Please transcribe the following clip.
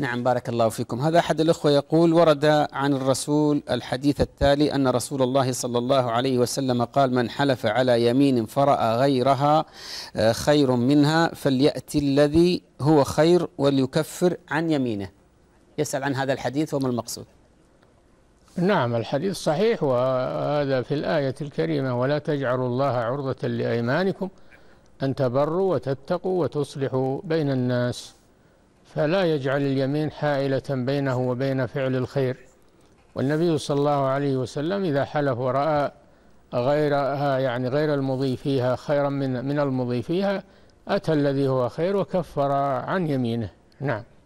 نعم بارك الله فيكم هذا أحد الأخوة يقول ورد عن الرسول الحديث التالي أن رسول الله صلى الله عليه وسلم قال من حلف على يمين فرأى غيرها آه، خير منها فليأتي الذي هو خير وليكفر عن يمينه يسأل عن هذا الحديث وما المقصود نعم الحديث صحيح وهذا في الآية الكريمة ولا تجعلوا الله عرضة لأيمانكم أن تبروا وتتقوا وتصلحوا بين الناس فلا يجعل اليمين حائلة بينه وبين فعل الخير والنبي صلى الله عليه وسلم إذا حلف ورأى غيرها يعني غير المضي فيها خيرا من من المضي فيها أتى الذي هو خير وكفر عن يمينه نعم